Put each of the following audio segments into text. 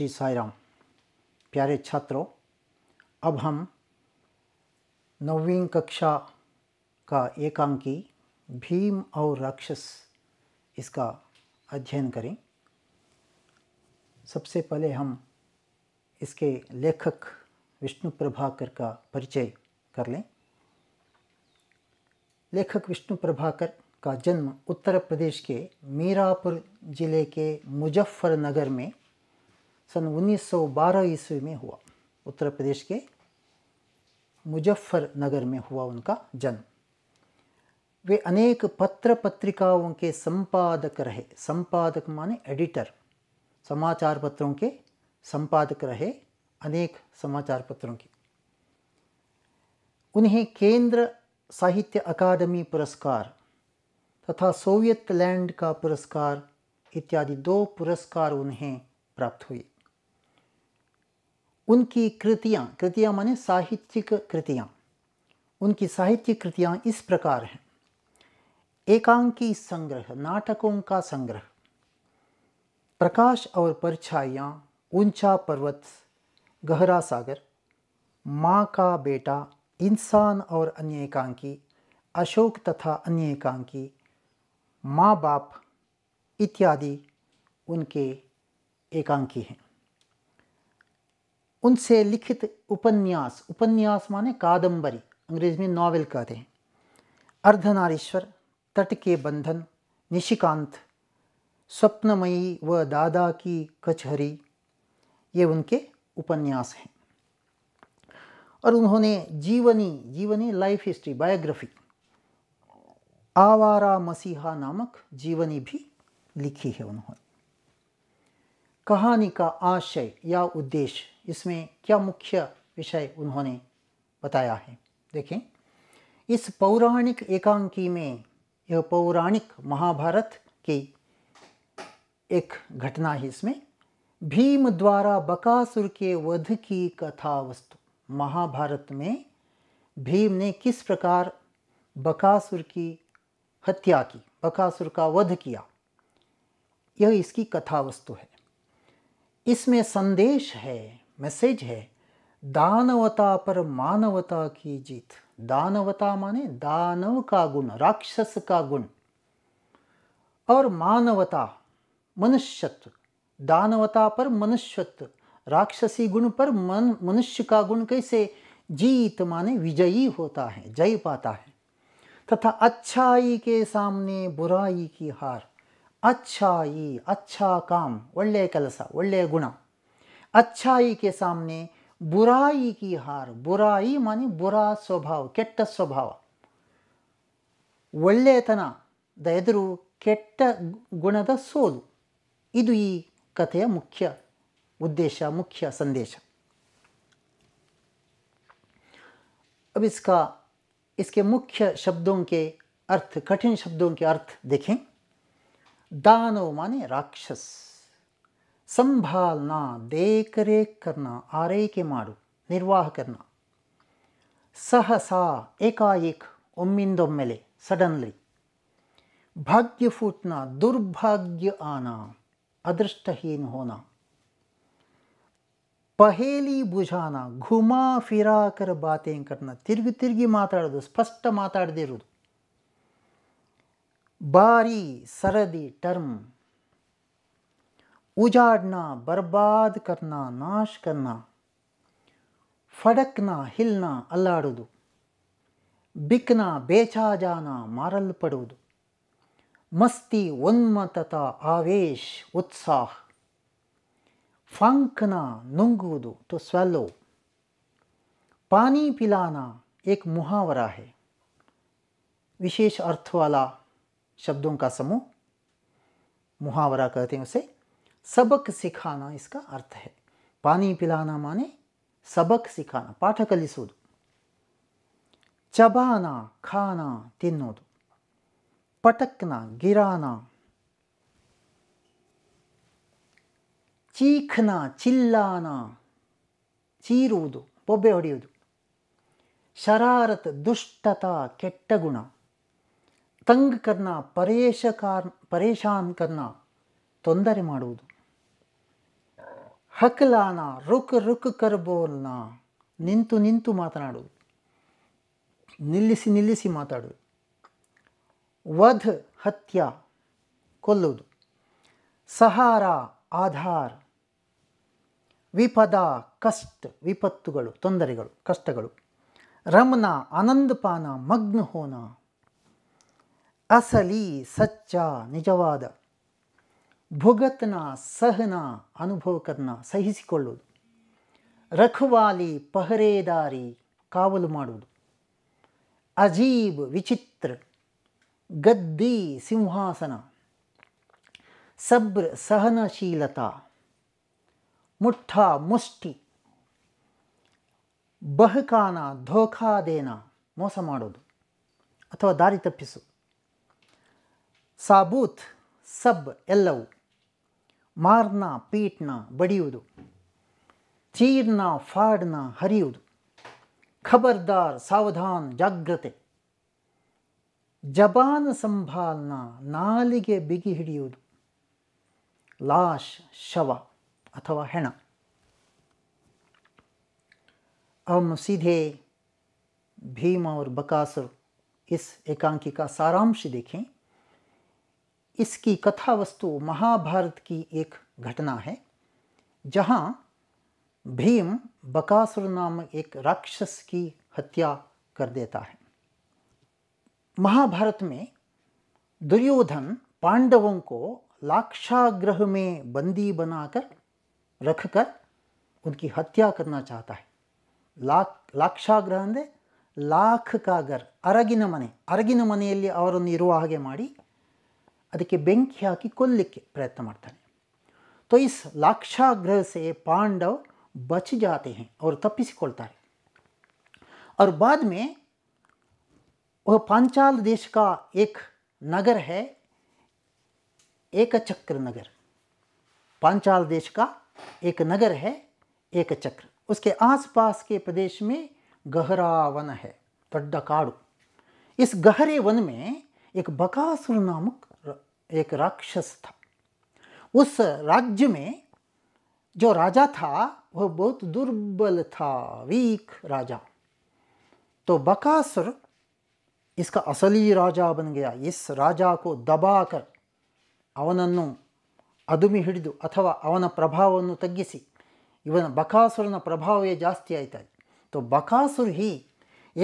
श्री साई राम प्यारे छात्रों अब हम नौवीं कक्षा का एकांकी भीम और राक्षस इसका अध्ययन करें सबसे पहले हम इसके लेखक विष्णु प्रभाकर का परिचय कर लें लेखक विष्णु प्रभाकर का जन्म उत्तर प्रदेश के मीरापुर ज़िले के मुजफ्फरनगर में सन 1912 ईस्वी में हुआ उत्तर प्रदेश के मुजफ्फरनगर में हुआ उनका जन्म वे अनेक पत्र पत्रिकाओं के संपादक रहे संपादक माने एडिटर समाचार पत्रों के संपादक रहे अनेक समाचार पत्रों के उन्हें केंद्र साहित्य अकादमी पुरस्कार तथा सोवियत लैंड का पुरस्कार इत्यादि दो पुरस्कार उन्हें प्राप्त हुए उनकी कृतियाँ कृतियाँ माने साहित्यिक कृतियाँ उनकी साहित्यिक कृतियाँ इस प्रकार हैं एकांकी संग्रह नाटकों का संग्रह प्रकाश और परछाइयाँ ऊंचा पर्वत गहरा सागर माँ का बेटा इंसान और अन्य एकांकी अशोक तथा अन्य एकांकी माँ बाप इत्यादि उनके एकांकी हैं उनसे लिखित उपन्यास उपन्यास माने कादंबरी अंग्रेज में नॉवेल कहते हैं अर्धनारीश्वर तट के बंधन निशिकांत स्वप्नमयी व दादा की कचहरी ये उनके उपन्यास हैं और उन्होंने जीवनी जीवनी लाइफ हिस्ट्री बायोग्राफी आवारा मसीहा नामक जीवनी भी लिखी है उन्होंने कहानी का आशय या उद्देश्य इसमें क्या मुख्य विषय उन्होंने बताया है देखें इस पौराणिक एकांकी में यह पौराणिक महाभारत की एक घटना है इसमें भीम द्वारा बकासुर के वध की कथा वस्तु महाभारत में भीम ने किस प्रकार बकासुर की हत्या की बकासुर का वध किया यह इसकी कथा वस्तु है इसमें संदेश है मैसेज है दानवता पर मानवता की जीत दानवता माने दानव का गुण राक्षस का गुण और मानवता मनुष्यत्व दानवता पर मनुष्यत्व राक्षसी गुण पर मन मनुष्य का गुण कैसे जीत माने विजयी होता है जय पाता है तथा अच्छाई के सामने बुराई की हार अच्छाई अच्छा काम वल्ले कलसा वल्ले गुणा अच्छाई के सामने बुराई की हार बुराई माने बुरा स्वभाव केट स्वभाव वेतन ಎದುರು गुण ಗುಣದ ಸೋಲು ಇದು मुख्य उद्देश्य मुख्य संदेश अब इसका इसके मुख्य शब्दों के अर्थ कठिन शब्दों के अर्थ देखें दानो माने राक्षस ಸಂಭಾಲ್ನ ಕರ್ನಾ ಆರೈಕೆ ಮಾಡು ನಿರ್ವಾಹಕರನ್ನ ಸಹಸಾ ಏಕಾಏಕ್ ಒಮ್ಮಿಂದೊಮ್ಮೆಲೆ ಸಡನ್ಲಿ ಭಾಗ್ಯ ಭಾಗ್ಯಫೂಟ್ನ ದುರ್ಭಾಗ್ಯ ಆನ ಅದೃಷ್ಟಹೀನ್ ಹೋನ ಪಹೇಲಿ ಭುಜಾನ ಘುಮಾ ಫಿರಾಕರ ಬಾತೇಂಕರ್ನ ತಿರುಗಿ ತಿರ್ಗಿ ಮಾತಾಡೋದು ಸ್ಪಷ್ಟ ಮಾತಾಡದಿರೋದು ಬಾರಿ ಸರದಿ ಟರ್ಮ್ उजाड़ना बर्बाद करना नाश करना फड़कना हिलना बिकना बेचा जाना मारल ಮಾರಲ್ಪಡುವುದು मस्ती उन्मतता आवेश उत्साह फंकना ನುಂಗುವುದು तो स्वेलो पानी पिलाना एक मुहावरा है विशेष अर्थ वाला शब्दों का समूह मुहावरा कहते हैं उसे ಸಬಕ್ ಸಿಖಾನಾ इसका ಅರ್ಥ है ಪಾನಿ ಪಿಲಾನಾ माने ಸಬಕ್ ಸಿಖಾನ ಪಾಠ ಕಲಿಸೋದು ಚಬಾನ ಖಾನ ತಿನ್ನೋದು ಪಟಕ್ನ ಗಿರಾನ ಚೀಖ್ನ ಚಿಲ್ಲಾನ ಚೀರುವುದು ಬೊಬ್ಬೆ ಹೊಡೆಯುವುದು ಶರಾರತ್ ದುಷ್ಟತ ಕೆಟ್ಟ ಗುಣ ತಂಗ್ ಕರ್ನ ಪರೇಶ ಪರೇಶಾನ್ ಕರ್ನ ತೊಂದರೆ ಮಾಡುವುದು ಹಕಲಾನ ರುಕ್ ರುಕ್ ಕರ್ಬೋಲ್ನ ನಿಂತು ನಿಂತು ಮಾತನಾಡು ನಿಲ್ಲಿಸಿ ನಿಲ್ಲಿಸಿ ಮಾತಾಡು ವಧ ಹತ್ಯ ಕೊಲ್ಲುವುದು ಸಹಾರ ಆಧಾರ್ ವಿಪದ ಕಷ್ಟ ವಿಪತ್ತುಗಳು ತೊಂದರೆಗಳು ಕಷ್ಟಗಳು ರಮನ ಆನಂದಪಾನ ಮಗ್ನ ಹೋನ ಅಸಲಿ ಸಚ್ಚ ನಿಜವಾದ ಭುಗತ್ನ ಸಹನ ಅನುಭವಕರನ್ನ ಸಹಿಸಿಕೊಳ್ಳುವುದು ರಖವಾಲಿ ಪಹರೇದಾರಿ ಕಾವಲು ಮಾಡುವುದು ಅಜೀಬ್ ವಿಚಿತ್ರ ಗದ್ದಿ ಸಿಂಹಾಸನ ಸಬ್ರ ಸಹನಶೀಲತಾ ಮುಠಾ ಮುಷ್ಟಿ ಬಹಕಾನ ಧೋಖಾದೇನ ಮೋಸ ಮಾಡೋದು ಅಥವಾ ದಾರಿ ತಪ್ಪಿಸು ಸಾಬೂತ್ ಸಬ್ ಎಲ್ಲವೂ मारन पीटन बड़ी चीरन फाडन हरिय खबरदार सवधान जग्रते जबान संभालना नाले बिगि हिड़ी लाश शव अथवा हेण हम सीधे भीम और बकासुर इस एकांकी का सारांश देखें इसकी कथा वस्तु महाभारत की एक घटना है जहाँ भीम बकासुर नाम एक राक्षस की हत्या कर देता है महाभारत में दुर्योधन पांडवों को लाक्षाग्रह में बंदी बनाकर रखकर उनकी हत्या करना चाहता है ಲಾಕ್ लाक्षाग्रह ಅಂದರೆ ಲಾಖಕಾಗರ್ ಅರಗಿನ अरगिन मन अरगिन ಅವರನ್ನು ಇರುವ ಅದಕ್ಕೆ ಬೆಂಕಿ हाकि प्रयत्न ಪ್ರಯತ್ನ ಮಾಡ್ತಾನೆ तो इस लाक्षाग्रह से पांडव बच जाते हैं और तपिसिकोलता है और बाद में वह पांचाल देश का एक नगर है एक चक्र नगर पांचाल देश का एक नगर है एक चक्र उसके आसपास के प्रदेश में गहरा वन है दड्डा काड़ू इस गहरे वन में एक बकासुर नामक एक राक्षस था उस राज्य में जो राजा था वह बहुत दुर्बल था वीक राजा तो बकासुर इसका असली राजा बन गया इस राजा को ದಬಾಕರ್ ಅವನನ್ನು ಅದುಮಿ ಹಿಡಿದು ಅಥವಾ ಅವನ ಪ್ರಭಾವವನ್ನು ತಗ್ಗಿಸಿ ಇವನ ಬಕಾಸುರನ ಪ್ರಭಾವವೇ ಜಾಸ್ತಿ ಆಯ್ತಾ तो बकासुर ही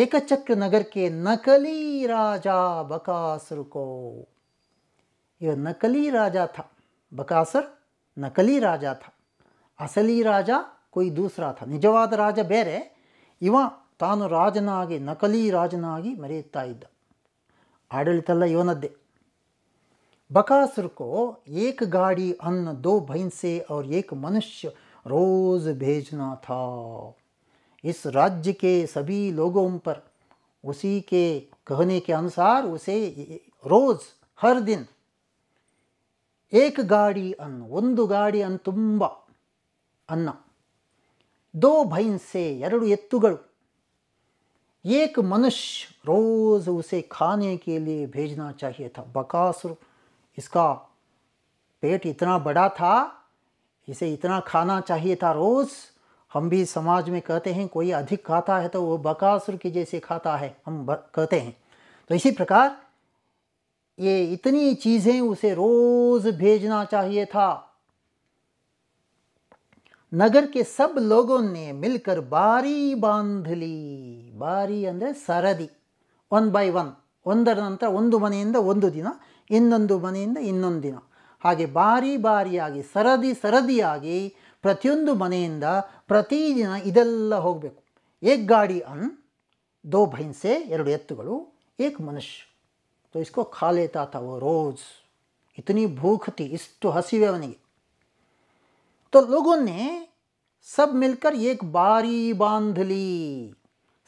एकचक्र नगर के नकली राजा बकासुर को यह नकली राजा था बकासर नकली राजा था असली राजा कोई दूसरा था निजवाद राजा बेरे इवा तानु राजन नकली राजन मरियता आड़वन को एक गाड़ी अन्न दो भैंसे और एक मनुष्य रोज भेजना था इस राज्य के सभी लोगों पर उसी के कहने के अनुसार उसे रोज हर दिन एक गाड़ी अन्न ಒಂದು ಗಾಡಿ ಅನ್ ತುಂಬ ಅನ್ನ ದೋ ಭೈನ್ಸೆ ಎರಡು ಎತ್ತುಗಳು ಏಕ್ ಮನುಷ್ಯ ರೋಜ್ ಉಸೆ ಖಾನೆ के लिए भेजना चाहिए था बकासुर इसका पेट इतना बड़ा था इसे इतना खाना चाहिए था रोज़ हम भी समाज में कहते हैं कोई अधिक खाता है तो वो बकासुर के जैसे खाता है हम कहते हैं तो इसी प्रकार ये इतनी चीज़ें उसे रोज़ भेजना चाहिए था सब लोगों ಸಬ್ मिलकर बारी बांध ಬಾಂಧಲಿ ಬಾರಿ ಅಂದರೆ ಸರದಿ ಒನ್ ಬೈ ಒನ್ ಒಂದರ ನಂತರ ಒಂದು ಮನೆಯಿಂದ ಒಂದು ದಿನ ಇನ್ನೊಂದು ಮನೆಯಿಂದ ಇನ್ನೊಂದು ದಿನ ಹಾಗೆ ಬಾರಿ ಬಾರಿಯಾಗಿ ಸರದಿ ಸರದಿಯಾಗಿ ಪ್ರತಿಯೊಂದು ಮನೆಯಿಂದ ಪ್ರತಿದಿನ ಇದೆಲ್ಲ ಹೋಗಬೇಕು ಏಕ್ ಗಾಡಿ ಅನ್ ದೋ ಭೈನ್ಸೆ ಎರಡು ಎತ್ತುಗಳು ಏಕ್ ಮನುಷ್ಯ तो इसको खा लेता था वो रोज़ इतनी भूख थी इस तो हंसी हुए बनेगी तो लोगों ने सब ಮಿಲ್ಕರ್ ಏಕ್ ಬಾರಿ ಬಾಂಧಲಿ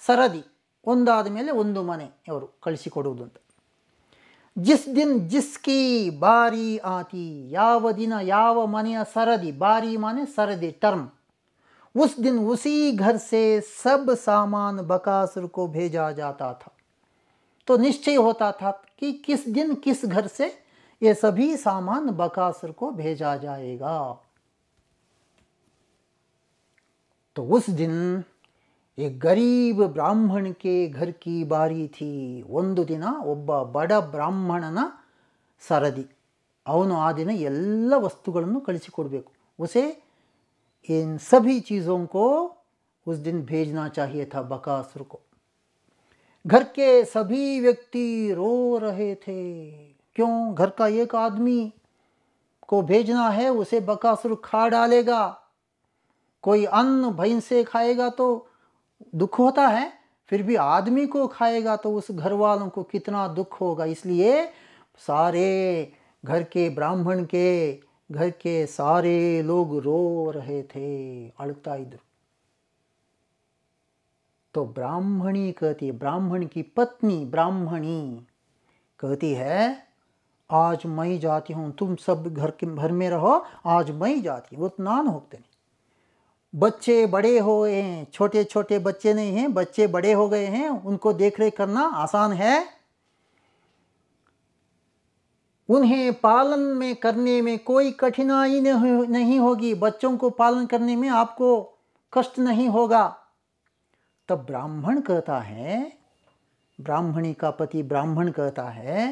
ಸರದಿ ಒಂದಾದ ಮೇಲೆ ಒಂದು ಮನೆ ಅವರು ಕಳಿಸಿಕೊಡುವುದು ಅಂತ ಜಿಸ್ ದಿನ್ ಜಿಸ್ಕಿ ಬಾರಿ ಆತಿ ಯಾವ ದಿನ ಯಾವ ಮನೆಯ ಸರದಿ ಬಾರಿ ಮನೆ ಸರದಿ ಟರ್ಮ್ उस दिन उसी घर से सब सामान बकासुर को भेजा जाता था तो निश्चय होता था कि किस दिन किस घर से ये सभी सामान बकासुर को भेजा जाएगा तो उस दिन एक गरीब ब्राह्मण के घर की बारी थी ಒಂದು ದಿನ ಒಬ್ಬ ಬಡ ಬ್ರಾಹ್ಮಣನ ಸರದಿ ಅವನು ಆ ದಿನ ಎಲ್ಲ ವಸ್ತುಗಳನ್ನು उसे इन सभी चीज़ों को उस दिन भेजना चाहिए था बकासुर को घर के सभी व्यक्ति रो रहे थे क्यों घर का एक आदमी को भेजना है उसे बकासुर खा डालेगा कोई अन्न भैन से खाएगा तो दुख होता है फिर भी आदमी को खाएगा तो उस घर वालों को कितना दुख होगा इसलिए सारे घर के ब्राह्मण के घर के सारे लोग रो रहे थे अड़ता इधर तो ब्राह्मणी कहती है ब्राह्मण की पत्नी ब्राह्मणी कहती है आज मैं जाती हूँ तुम सब घर के घर में रहो आज मैं जाती हूँ वो नान होते नहीं बच्चे बड़े हो गए छोटे छोटे बच्चे नहीं हैं बच्चे बड़े हो गए हैं उनको देख रेख करना आसान है उन्हें पालन में करने में कोई कठिनाई नहीं होगी बच्चों को पालन करने में आपको कष्ट नहीं होगा तब ब्राह्मण कहता है ब्राह्मणी का पति ब्राह्मण कहता है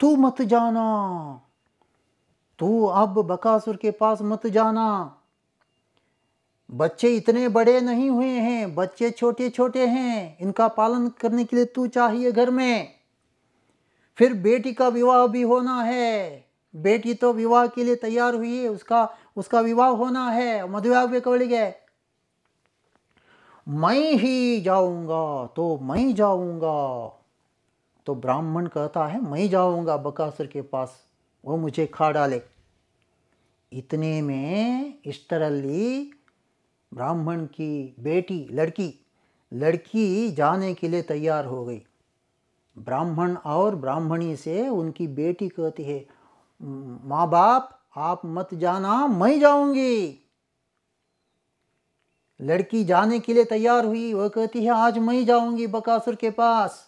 तू मत जाना तू अब बकासुर के पास मत जाना बच्चे इतने बड़े नहीं हुए हैं बच्चे छोटे छोटे हैं इनका पालन करने के लिए तू चाहिए घर में फिर बेटी का विवाह भी होना है बेटी तो विवाह के लिए तैयार हुई है उसका उसका विवाह होना है भी ಆಗಬೇಕು गए मैं ही जाऊंगा तो मैं जाऊंगा तो ब्राह्मण कहता है मैं जाऊंगा बकासुर के पास वो मुझे खा डाले इतने में इष्टरली ब्राह्मण की बेटी लड़की लड़की जाने के लिए तैयार हो गई ब्राह्मण और ब्राह्मणी से उनकी बेटी कहती है माँ बाप आप मत जाना मैं जाऊंगी लड़की जाने के लिए तैयार हुई वह कहती है आज मैं जाऊंगी बकासुर के पास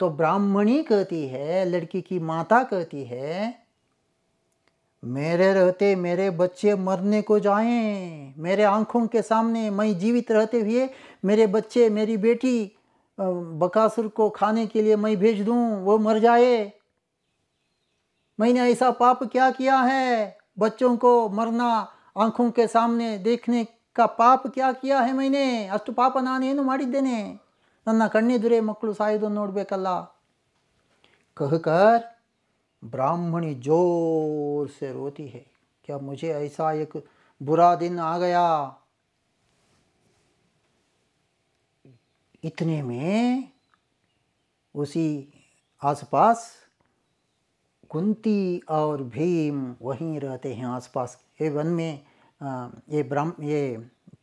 तो ब्राह्मणी कहती है लड़की की माता कहती है मेरे रहते मेरे बच्चे मरने को जाएं मेरे आंखों के सामने मैं जीवित रहते हुए मेरे बच्चे मेरी बेटी बकासुर को खाने के लिए मैं भेज दूं वो मर जाए मैंने ऐसा पाप क्या किया है बच्चों को मरना आंखों के सामने देखने का पाप क्या किया है ಮೈನೆ ಅಷ್ಟು पाप ನಾನೇನು ಮಾಡಿದ್ದೇನೆ मकलू सायद ಮಕ್ಕಳು कहकर ब्राह्मणी जोर से रोती है क्या मुझे ऐसा एक बुरा दिन आ गया इतने में उसी आसपास कुंती और भीम वहीं रहते हैं आसपास हे वन में ये ब्राह्म ये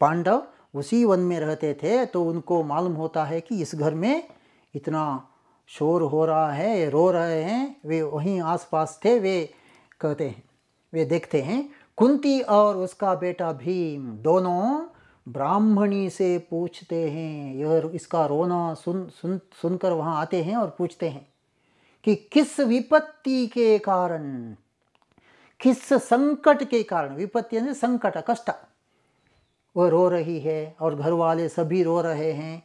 पांडव उसी वन में रहते थे तो उनको मालूम होता है कि इस घर में इतना शोर हो रहा है रो रहे हैं वे वहीं आसपास थे वे कहते हैं वे देखते हैं कुंती और उसका बेटा भीम दोनों ब्राह्मणी से पूछते हैं यह इसका रोना सुन सुन सुनकर वहाँ आते हैं और पूछते हैं कि किस विपत्ति के कारण किस संकट के कारण विपत्ति यानी संकट कष्ट वह रो रही है और घर वाले सभी रो रहे हैं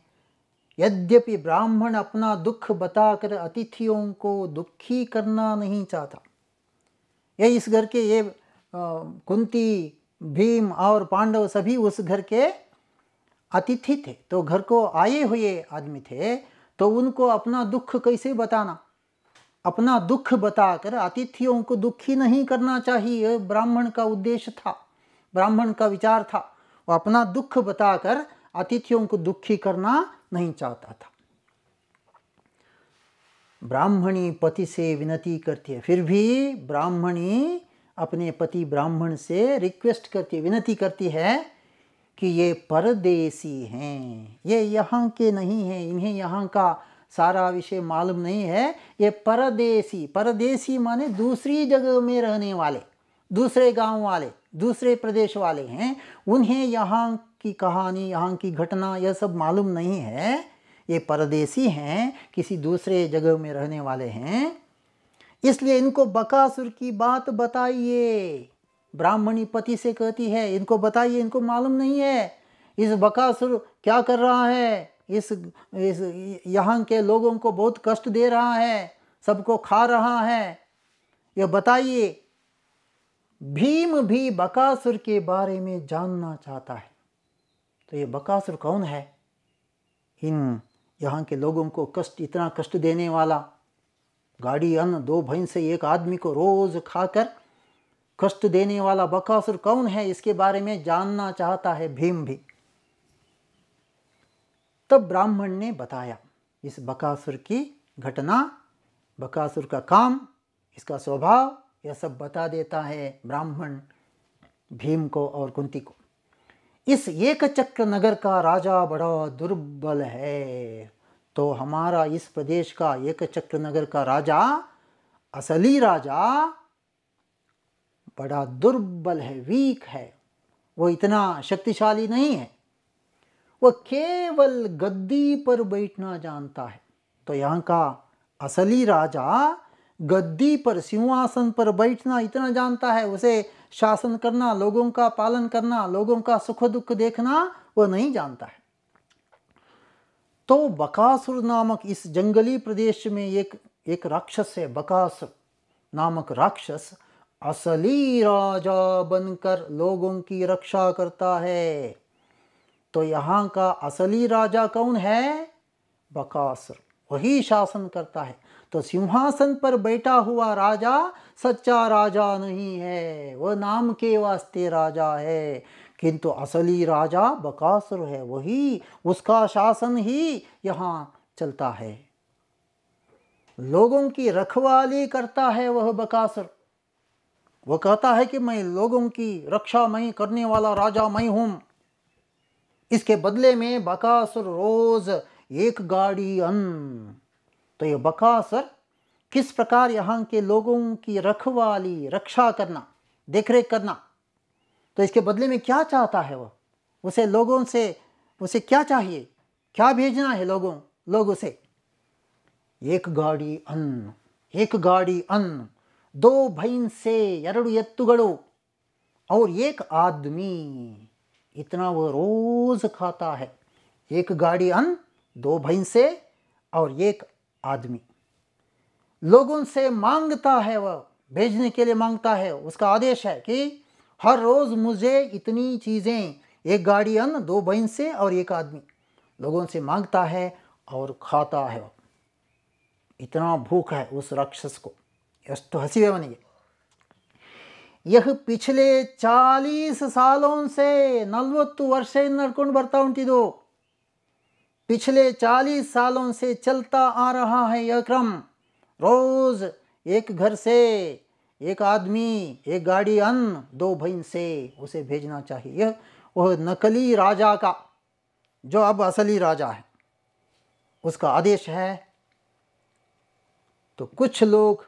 यद्यपि ब्राह्मण अपना दुख बताकर अतिथियों को दुखी करना नहीं चाहता ये इस घर के ये कुंती भीम और पांडव सभी उस घर के अतिथि थे तो घर को आए हुए आदमी थे तो उनको अपना दुख कैसे बताना अपना दुख बताकर अतिथियों को दुखी नहीं करना चाहिए ब्राह्मण का उद्देश्य था ब्राह्मण का विचार था वो अपना दुख बताकर अतिथियों को दुखी करना नहीं चाहता था ब्राह्मणी पति से विनती करती है फिर भी ब्राह्मणी अपने पति ब्राह्मण से रिक्वेस्ट करती है विनती करती है कि ये परदेसी हैं ये यहाँ के नहीं हैं इन्हें यहाँ का सारा विषय मालूम नहीं है ये परदेसी परदेसी माने दूसरी जगह में रहने वाले दूसरे गांव वाले दूसरे प्रदेश वाले हैं उन्हें यहाँ की कहानी यहाँ की घटना यह सब मालूम नहीं है ये परदेसी हैं किसी दूसरे जगह में रहने वाले हैं इसलिए इनको बकासुर की बात बताइए ब्राह्मणी पति से कहती है इनको बताइए इनको मालूम नहीं है इस बकासुर क्या कर रहा है इस, इस यहाँ के लोगों को बहुत कष्ट दे रहा है सबको खा रहा है यह बताइए भीम भी बकासुर के बारे में जानना चाहता है तो ये बकासुर कौन है इन यहाँ के लोगों को कष्ट इतना कष्ट देने वाला गाड़ी अन्न दो भैंस से एक आदमी को रोज़ खाकर कष्ट देने वाला बकासुर कौन है इसके बारे में जानना चाहता है भीम भी तब ब्राह्मण ने बताया इस बकासुर की घटना बकासुर का काम इसका स्वभाव यह सब बता देता है ब्राह्मण भीम को और कुंती को इस एक चक्र नगर का राजा बड़ा दुर्बल है तो हमारा इस प्रदेश का एक चक्र नगर का राजा असली राजा बड़ा दुर्बल है वीक है वो इतना शक्तिशाली नहीं है वह केवल गद्दी पर बैठना जानता है तो यहाँ का असली राजा गद्दी पर सिंहासन पर बैठना इतना जानता है उसे शासन करना लोगों का पालन करना लोगों का सुख दुख देखना वह नहीं जानता है तो बकासुर नामक इस जंगली प्रदेश में एक एक राक्षस है बकासुर नामक राक्षस असली राजा बनकर लोगों की रक्षा करता है तो यहाँ का असली राजा कौन है बकासुर वही शासन करता है तो सिंहासन पर बैठा हुआ राजा सच्चा राजा नहीं है वह नाम के वास्ते राजा है किंतु असली राजा बकासुर है वही उसका शासन ही यहाँ चलता है लोगों की रखवाली करता है वह बकासुर वह कहता है कि मैं लोगों की रक्षा मैं करने वाला राजा मैं हूँ इसके बदले में बकासुर रोज एक गाड़ी अन्न तो ये बकासुर किस प्रकार यहाँ के लोगों की रखवाली रक्षा करना देखरेख करना तो इसके बदले में क्या चाहता है वह उसे लोगों से उसे क्या चाहिए क्या भेजना है लोगों लोगों से एक गाड़ी अन्न एक गाड़ी अन्न दो भैंसे यरड़ यत्तुगड़ो और एक आदमी इतना वो रोज़ खाता है एक गाड़ी अन्न दो भैंसे और एक आदमी लोगों से मांगता है वह भेजने के लिए मांगता है उसका आदेश है कि हर रोज़ मुझे इतनी चीज़ें एक गाड़ी अन्न दो भैंसे और एक आदमी लोगों से मांगता है और खाता है इतना भूख है उस राक्षस को हंसी हसीवे बनेगी यह पिछले चालीस सालों से नलवत्तु वर्ष नडकंड ಬರ್ತಾ पिछले चालीस सालों से चलता आ रहा है यह क्रम रोज़ एक घर से एक आदमी एक गाड़ी अन्न दो बहन से उसे भेजना चाहिए यह वह नकली राजा का जो अब असली राजा है उसका आदेश है तो कुछ लोग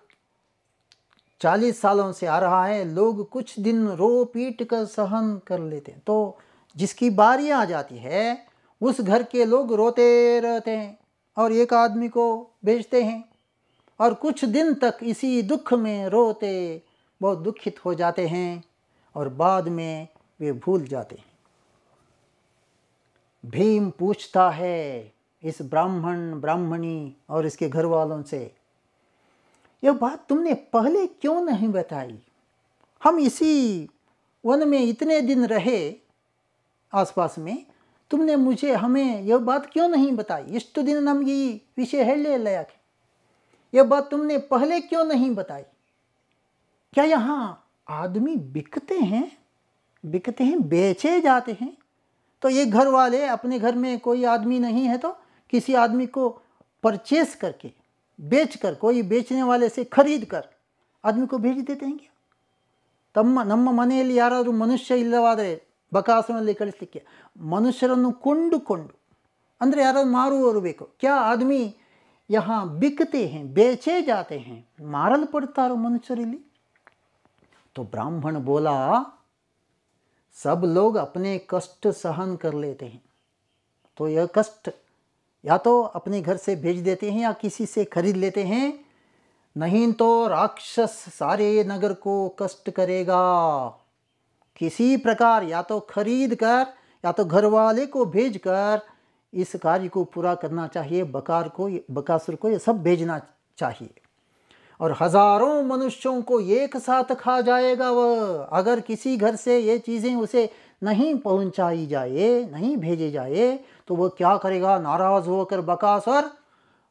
चालीस सालों से आ रहा है लोग कुछ दिन रो पीट कर सहन कर लेते हैं तो जिसकी बारी आ जाती है उस घर के लोग रोते रहते हैं और एक आदमी को भेजते हैं और कुछ दिन तक इसी दुख में रोते बहुत दुखित हो जाते हैं और बाद में वे भूल जाते हैं भीम पूछता है इस ब्राह्मण ब्राह्मणी और इसके घर वालों से यह बात तुमने पहले क्यों नहीं बताई हम इसी वन में इतने दिन रहे आसपास में तुमने मुझे हमें यह बात क्यों नहीं बताई इष्ट तो दिन हम ये विषय है हेल्ले लायक यह बात तुमने पहले क्यों नहीं बताई क्या यहाँ आदमी बिकते हैं बिकते हैं बेचे जाते हैं तो ये घर वाले अपने घर में कोई आदमी नहीं है तो किसी आदमी को परचेस करके बेच कर कोई बेचने वाले से खरीद कर आदमी को भेज देते हैं क्या तम नम मन यार मनुष्य इलावे बकास कल्ली मनुष्य कौंडकु अरे यार मारवर बे क्या आदमी यहाँ बिकते हैं बेचे जाते हैं मारल पड़ता मनुष्य तो ब्राह्मण बोला सब लोग अपने कष्ट सहन कर लेते हैं तो यह कष्ट या तो अपने घर से भेज देते हैं या किसी से खरीद लेते हैं नहीं तो राक्षस सारे नगर को कष्ट करेगा किसी प्रकार या तो खरीद कर या तो घर वाले को भेज कर इस कार्य को पूरा करना चाहिए बकार को बकासुर को ये सब भेजना चाहिए और हजारों मनुष्यों को एक साथ खा जाएगा वह अगर किसी घर से ये चीज़ें उसे नहीं पहुंचाई जाए नहीं भेजे जाए तो वह क्या करेगा नाराज होकर बकासर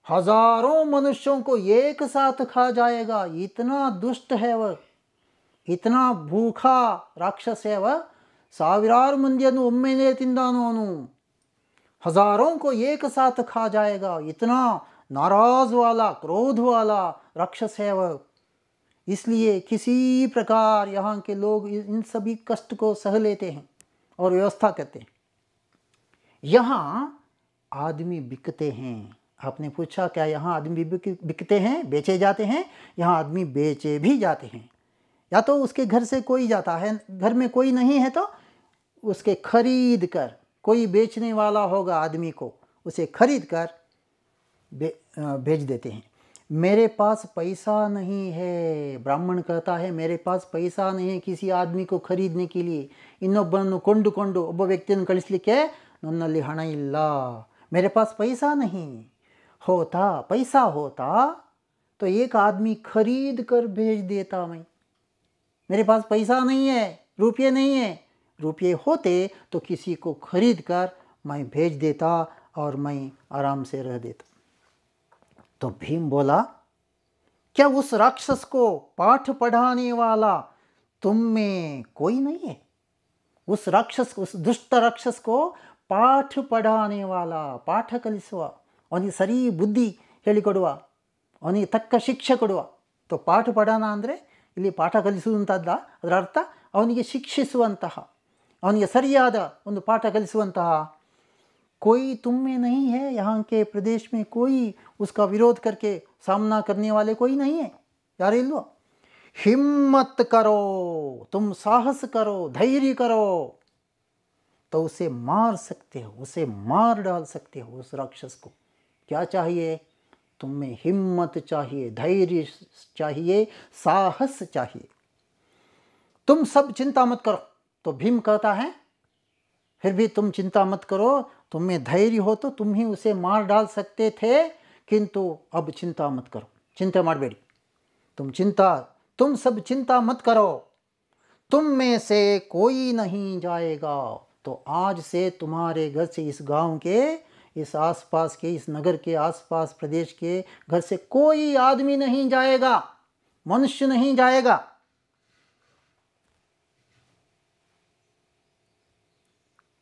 हजारों मनुष्यों को एक साथ खा जाएगा इतना दुष्ट है वह इतना भूखा राक्षस है वह ಸಾವಿರಾರು मंदिर ಒಮ್ಮೆಲೇ ತಿಂದಾನು ಅವನು हजारों को एक साथ खा जाएगा इतना नाराज वाला क्रोध वाला राक्षस है वह इसलिए किसी प्रकार यहाँ के लोग इन सभी कष्ट को सह लेते हैं और व्यवस्था कहते हैं यहाँ आदमी बिकते हैं आपने पूछा क्या यहाँ आदमी बिकते हैं बेचे जाते हैं यहाँ आदमी बेचे भी जाते हैं या तो उसके घर से कोई जाता है घर में कोई नहीं है तो उसके खरीद कर कोई बेचने वाला होगा आदमी को उसे खरीद कर बे, भेज देते हैं मेरे पास पैसा नहीं है ब्राह्मण कहता है मेरे पास पैसा नहीं है किसी आदमी को खरीदने के लिए ಇನ್ನೊಬ್ಬನನ್ನು ಕೊಂಡುಕೊಂಡು ಒಬ್ಬ ವ್ಯಕ್ತಿಯನ್ನು ಕಳಿಸಲಿಕ್ಕೆ ನನ್ನಲ್ಲಿ इला मेरे पास पैसा नहीं होता पैसा होता तो एक आदमी खरीद कर भेज देता मैं मेरे पास पैसा नहीं है रुपये नहीं है रुपये होते तो किसी को खरीद कर मैं भेज देता और मैं आराम से रह देता तो भीम बोला क्या उस राक्षस को पाठ पढ़ाने वाला तुम में कोई नहीं है ಉಸ್ ರಾಕ್ಷಸ್ ಉಸ್ ದುಷ್ಟ ರಾಕ್ಷಸ್ ಪಾಠ ಪಾಠ ಪಡಾನೆವಾಲ ಪಾಠ ಕಲಿಸುವ ಅವನಿಗೆ ಸರಿ ಬುದ್ಧಿ ಹೇಳಿಕೊಡುವ ಅವನಿಗೆ ತಕ್ಕ ಶಿಕ್ಷೆ ಕೊಡುವ ತೊ ಪಾಠ ಪಡಾನ ಅಂದರೆ ಇಲ್ಲಿ ಪಾಠ ಕಲಿಸುವಂಥದ್ದ ಅದರ ಅರ್ಥ ಅವನಿಗೆ ಶಿಕ್ಷಿಸುವಂತಹ ಅವನಿಗೆ ಸರಿಯಾದ ಒಂದು ಪಾಠ ಕಲಿಸುವಂತಹ कोई ತುಂಬೆ ನೀ नहीं है यहाँ के प्रदेश में करके सामना करने वाले कोई ಯಾರೇ ಇಲ್ವೋ हिम्मत करो तुम साहस करो धैर्य करो तो उसे मार सकते हो उसे मार डाल सकते हो उस राक्षस को क्या चाहिए तुम्हें हिम्मत चाहिए धैर्य चाहिए साहस चाहिए तुम सब चिंता मत करो तो भीम कहता है फिर भी तुम चिंता मत करो तुम्हें धैर्य हो तो तुम ही उसे मार डाल सकते थे किंतु अब चिंता मत करो चिंता मार बेड़ी तुम चिंता तुम सब चिंता मत करो तुम में से कोई नहीं जाएगा तो आज से तुम्हारे घर से इस गांव के इस आसपास के इस नगर के आसपास प्रदेश के घर से कोई आदमी नहीं जाएगा मनुष्य नहीं जाएगा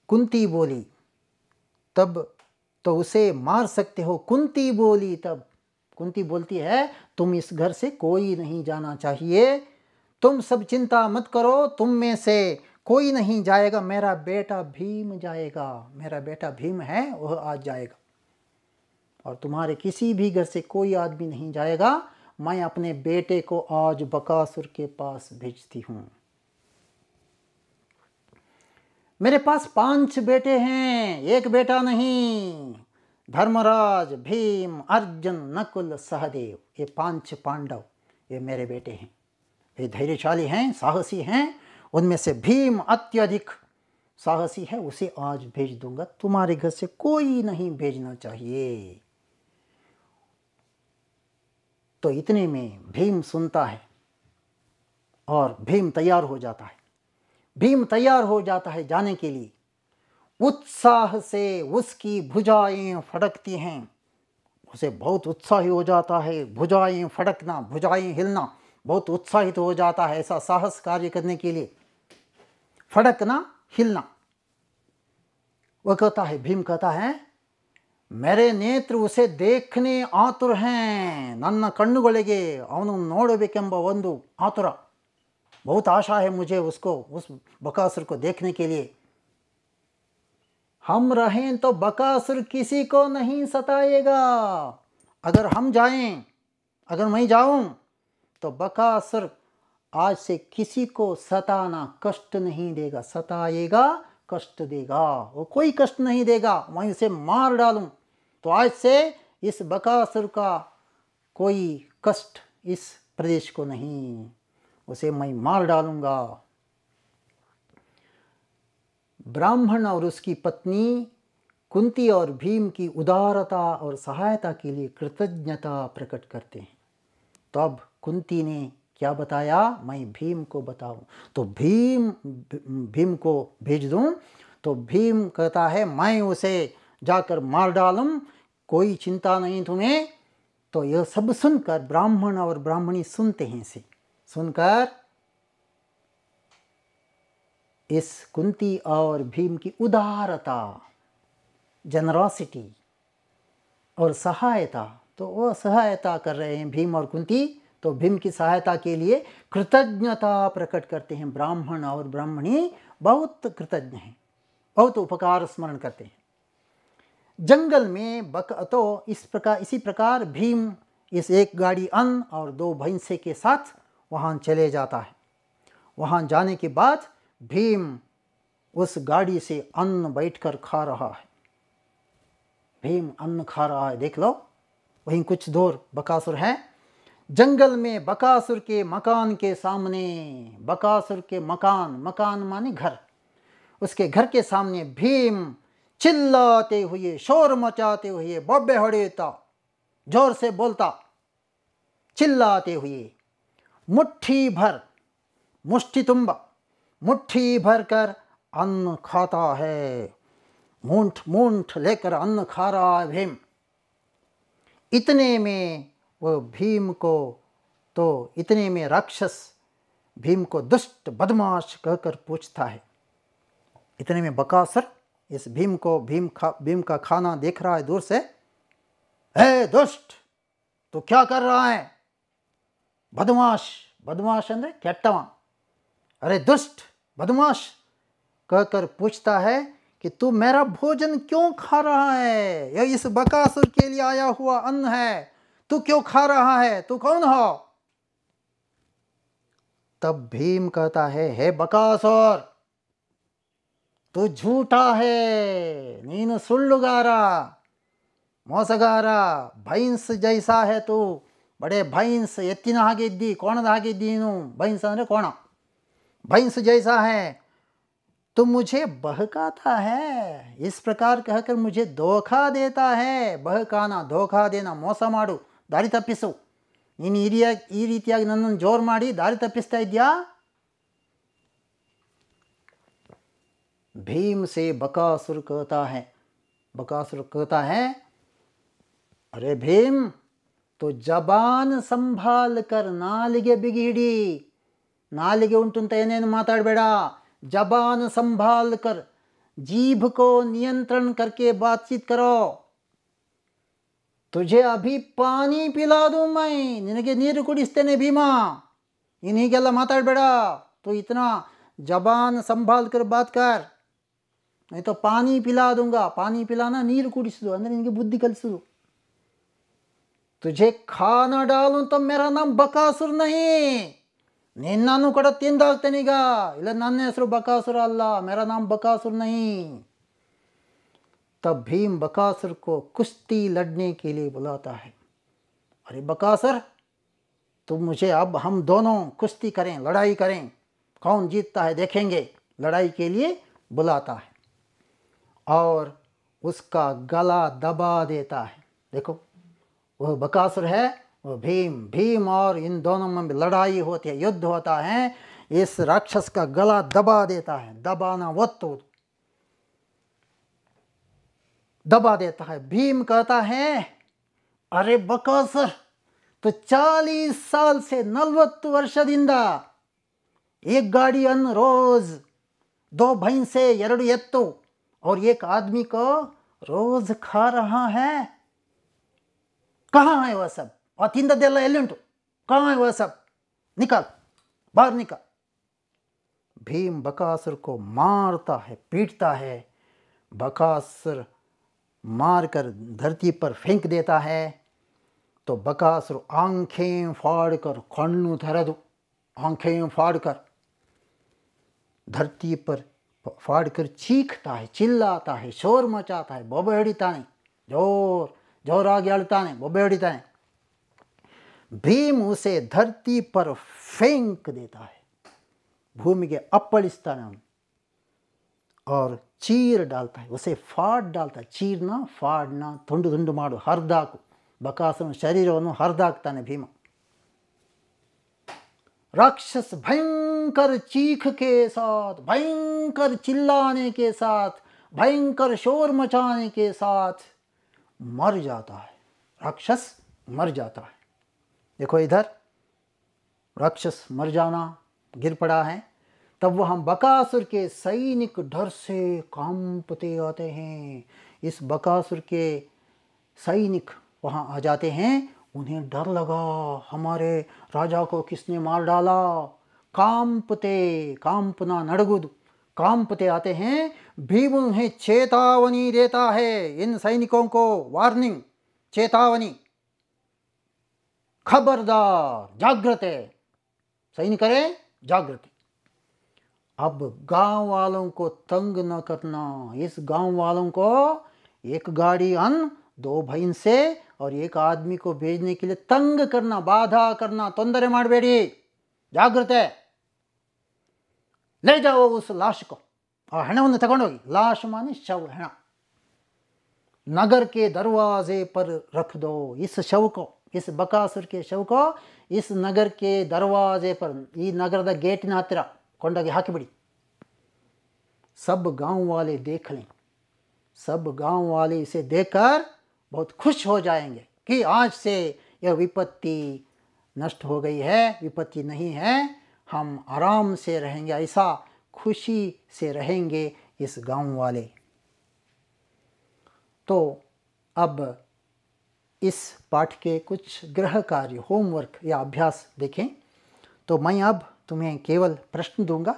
कुंती बोली तब तो उसे मार सकते हो कुंती बोली तब कुंती बोलती है तुम इस घर से कोई नहीं जाना चाहिए तुम सब चिंता मत करो तुम में से कोई नहीं जाएगा मेरा बेटा भीम जाएगा मेरा बेटा भीम है वह आज जाएगा और तुम्हारे किसी भी घर से कोई आदमी नहीं जाएगा मैं अपने बेटे को आज बकासुर के पास भेजती हूं मेरे पास पांच बेटे हैं एक बेटा नहीं धर्मराज भीम अर्जुन नकुल सहदेव ये पांच पांडव ये मेरे बेटे हैं ये धैर्यशाली हैं साहसी हैं उनमें से भीम अत्यधिक साहसी है उसे आज भेज दूंगा तुम्हारे घर से कोई नहीं भेजना चाहिए तो इतने में भीम सुनता है और भीम तैयार हो जाता है भीम तैयार हो जाता है जाने के लिए उत्साह से उसकी भुजाएं फड़कती हैं उसे बहुत उत्साही हो जाता है भुजाएं फड़कना भुजाएं हिलना बहुत उत्साहित हो जाता है ऐसा साहस कार्य करने के लिए फड़कना हिलना वह कहता है भीम कहता है मेरे नेत्र उसे देखने आतुर हैं ನನ್ನ गे ಅವನು ನೋಡಬೇಕೆಂಬ ಒಂದು आतुरा बहुत आशा है मुझे उसको उस बकासुर को देखने के लिए हम रहें तो बकासुर किसी को नहीं सताएगा अगर हम जाएं अगर मैं जाऊं तो बकासुर आज से किसी को सताना कष्ट नहीं देगा सताएगा कष्ट देगा वो कोई कष्ट नहीं देगा मैं उसे मार डालूं तो आज से इस बकासुर का कोई कष्ट इस प्रदेश को नहीं उसे मैं मार डालूंगा ब्राह्मण और उसकी पत्नी कुंती और भीम की उदारता और सहायता के लिए कृतज्ञता प्रकट करते हैं तब तो कुंती ने क्या बताया मैं भीम को बताऊं तो भीम भीम को भेज दूं तो भीम कहता है मैं उसे जाकर मार डालूं कोई चिंता नहीं तुम्हें तो यह सब सुनकर ब्राह्मण और ब्राह्मणी सुनते हैं इसे सुनकर इस कुंती और भीम की उदारता जनरोसिटी और सहायता तो वो सहायता कर रहे हैं भीम और कुंती तो भीम की सहायता के लिए कृतज्ञता प्रकट करते हैं ब्राह्मण और ब्राह्मणी बहुत कृतज्ञ हैं बहुत उपकार स्मरण करते हैं जंगल में बक तो इस प्रकार इसी प्रकार भीम इस एक गाड़ी अन्न और दो भैंसे के साथ वहाँ चले जाता है वहाँ जाने के बाद भीम उस गाड़ी से अन्न बैठकर खा रहा है भीम अन्न खा रहा है देख लो वहीं कुछ दूर बकासुर है जंगल में बकासुर के मकान के सामने बकासुर के मकान मकान माने घर उसके घर के सामने भीम चिल्लाते हुए शोर मचाते हुए बब्बे हड़ेता जोर से बोलता चिल्लाते हुए मुट्ठी भर तुम्बा मुट्ठी भरकर अन्न खाता है मूंठ मूंठ लेकर अन्न खा रहा है भीम इतने में वो भीम को तो इतने में राक्षस भीम को दुष्ट बदमाश कहकर पूछता है इतने में बकासर इस भीम को भीम खा भीम का खाना देख रहा है दूर से हे दुष्ट तू क्या कर रहा है बदमाश बदमाश अंदर ಕೆಟ್ಟವ अरे दुष्ट बदमाश कहकर पूछता है कि तू मेरा भोजन क्यों खा रहा है यह इस बकासुर के लिए आया हुआ अन्न है तू क्यों खा रहा है तू कौन हो तब भीम कहता है हे बकासुर तू झूठा है नीन सुल्लुगारा मोसगारा भैंस जैसा है तू बड़े भैंस यत्ती ಇದ್ದಿ कौन ಹಾಗೆ ಇದ್ದಿ ನೀನು ಬೈನ್ಸ್ भैंस जैसा है तो मुझे बहकाता है इस प्रकार कहकर मुझे धोखा देता है बहकाना धोखा देना ಮೋಸ ಮಾಡು दारी तपिसो ನೀನು ಈ ರೀತಿಯ ಈ ರೀತಿಯಾಗಿ ನನ್ನನ್ನು ಜೋರು ಮಾಡಿ ದಾರಿ भीम से बकासुर कहता है बकासुर कहता है अरे भीम तो जबान संभाल कर नाल के बिगड़ी नाले ಉಂಟುಂತ जबान संभाल कर जीभ को नियंत्रण करके बातचीत करो तुझे अभी पानी पिला दू मैं नीर ನೀರು भीमा इन्हीं के ಹೀಗೆಲ್ಲ बेड़ा तो इतना जबान संभाल कर बात कर नहीं तो पानी पिला दूंगा पानी पिलाना नीर दो अंदर इनकी बुद्धि सु तुझे खाना डालू तो मेरा नाम बकासुर नहीं ನಿನ್ನನ್ನು ಕೂಡ ತಿಂದಾಗ್ತೇನೀಗ ಇಲ್ಲ ನನ್ನ ಹೆಸರು ಬಕಾಸುರ ಅಲ್ಲ ಮೇರಾ ನಾಮ್ तब भीम बकासुर को कुश्ती लड़ने के लिए बुलाता है अरे बकासुर तुम मुझे अब हम दोनों कुश्ती करें लड़ाई करें कौन जीतता है देखेंगे लड़ाई के लिए बुलाता है और उसका गला दबा देता है देखो वह बकासुर है वो भीम भीम और इन दोनों में लड़ाई होती है युद्ध होता है इस राक्षस का गला दबा देता है दबाना वो तो दबा देता है भीम कहता है अरे तो चालीस साल से ಚಾಲೀಸ್ वर्ष ಸೆ एक गाड़ी अन रोज दो ದೋ से यरड़ यत्तो और एक आदमी को रोज खा रहा है कहाँ है वह सब ಆ ತಿಂದದ್ದೆಲ್ಲ ಎಲ್ಲಿಂಟು ಕಾಸ ನಿಕಾಲ್ बाहर निकाल भीम बकासुर को मारता है पीटता है बकासुर मारकर धरती पर फेंक देता है तो बकासुर आंखें फाड़ कर कन्नू धरदू आंखें फाड़ कर धरती पर फाड़ कर चीखता है चिल्लाता है शोर मचाता है बोबेड़ीता नहीं जोर जोर आगे अड़ता नहीं बोबेड़ीता नहीं भीम उसे धरती पर फेंक देता है भूमि के अपल स्थान और चीर डालता है उसे फाड़ डालता है ಚೀರ್ನ ಫಾಡ್ನ ತುಂಡು ತುಂಡು ಮಾಡು ಹರಿದಾಕು ಬಕಾಸನ ಶರೀರವನ್ನು ಹರಿದಾಕ್ತಾನೆ भीम राक्षस भयंकर चीख के साथ भयंकर चिल्लाने के साथ भयंकर शोर मचाने के साथ मर जाता है राक्षस मर जाता है देखो इधर राक्षस मर जाना गिर पड़ा है तब वह हम बकासुर के सैनिक डर से कांपते आते हैं इस बकासुर के सैनिक वहाँ आ जाते हैं उन्हें डर लगा हमारे राजा को किसने मार डाला कांपते कांपना नड़गुद कांपते आते हैं भीम उन्हें चेतावनी देता है इन सैनिकों को वार्निंग चेतावनी खबरदार जागृत है सही नहीं करें जागृत अब गांव वालों को तंग न करना इस गांव वालों को एक गाड़ी अन्न दो भैन से और एक आदमी को भेजने के लिए तंग करना बाधा करना बेड़ी जागृत है ले जाओ उस लाश को ಆ ಹಣವನ್ನು तक लाश माने शव ಹಣ नगर के दरवाजे पर रख दो इस शव को इस बकासुर के शव को इस नगर के दरवाजे पर ಈ ನಗರದ ಗೇಟಿನ ಹತ್ತಿರ ಕೊಂಡೋಗಿ ಹಾಕಿಬಿಡಿ सब गांव वाले देख लें सब गांव वाले इसे देखकर बहुत खुश हो जाएंगे कि आज से यह विपत्ति नष्ट हो गई है विपत्ति नहीं है हम आराम से रहेंगे ऐसा खुशी से रहेंगे इस गांव वाले तो अब इस पाठ के कुछ ग्रह कार्य होमवर्क या अभ्यास देखें तो मैं अब तुम्हें केवल प्रश्न दूंगा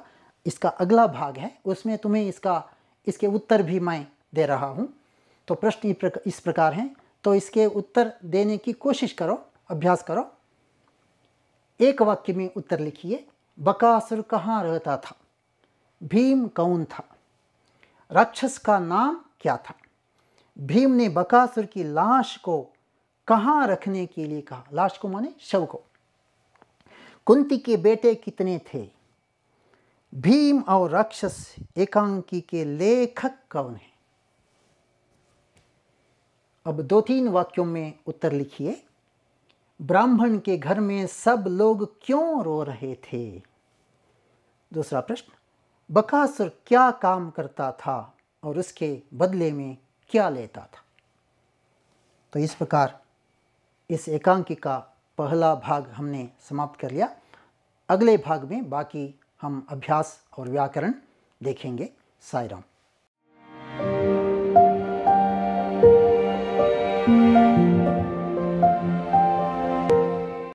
इसका अगला भाग है उसमें तुम्हें इसका इसके उत्तर भी मैं दे रहा हूँ तो प्रश्न इस प्रकार हैं तो इसके उत्तर देने की कोशिश करो अभ्यास करो एक वाक्य में उत्तर लिखिए बकासुर कहाँ रहता था भीम कौन था राक्षस का नाम क्या था भीम ने बकासुर की लाश को कहाँ रखने के लिए कहा लाश को माने शव को कुंती के बेटे कितने थे भीम और राक्षस एकांकी के लेखक कौन है अब दो तीन वाक्यों में उत्तर लिखिए ब्राह्मण के घर में सब लोग क्यों रो रहे थे दूसरा प्रश्न बकासुर क्या काम करता था और उसके बदले में क्या लेता था तो इस प्रकार इस एकांकी का पहला भाग हमने समाप्त कर लिया अगले भाग में बाकी हम अभ्यास और व्याकरण देखेंगे साई राम